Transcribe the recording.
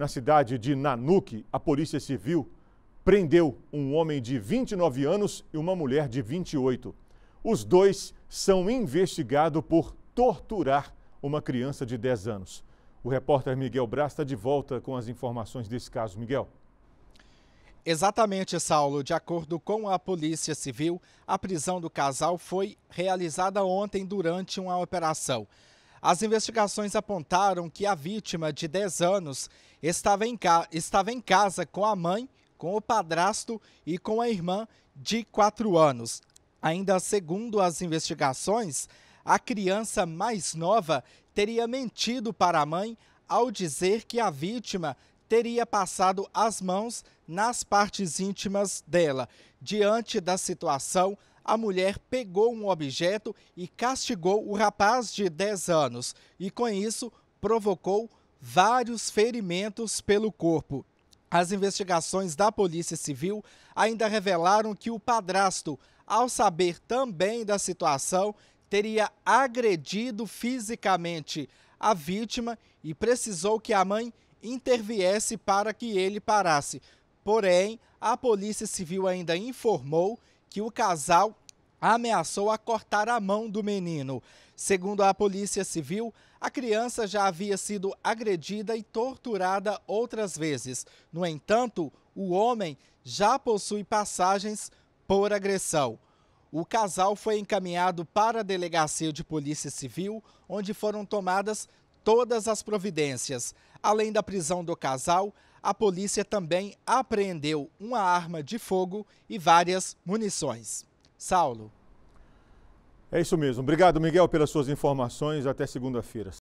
na cidade de Nanuque, a Polícia Civil prendeu um homem de 29 anos e uma mulher de 28. Os dois são investigados por torturar uma criança de 10 anos. O repórter Miguel Braz está de volta com as informações desse caso. Miguel. Exatamente, Saulo. De acordo com a Polícia Civil, a prisão do casal foi realizada ontem durante uma operação. As investigações apontaram que a vítima, de 10 anos, estava em, ca... estava em casa com a mãe, com o padrasto e com a irmã, de 4 anos. Ainda segundo as investigações, a criança mais nova teria mentido para a mãe ao dizer que a vítima teria passado as mãos nas partes íntimas dela. Diante da situação, a mulher pegou um objeto e castigou o rapaz de 10 anos e, com isso, provocou vários ferimentos pelo corpo. As investigações da Polícia Civil ainda revelaram que o padrasto, ao saber também da situação, teria agredido fisicamente a vítima e precisou que a mãe interviesse para que ele parasse. Porém, a Polícia Civil ainda informou que o casal ameaçou a cortar a mão do menino. Segundo a Polícia Civil, a criança já havia sido agredida e torturada outras vezes. No entanto, o homem já possui passagens por agressão. O casal foi encaminhado para a delegacia de Polícia Civil, onde foram tomadas todas as providências. Além da prisão do casal, a polícia também apreendeu uma arma de fogo e várias munições. Saulo. É isso mesmo. Obrigado, Miguel, pelas suas informações. Até segunda-feira.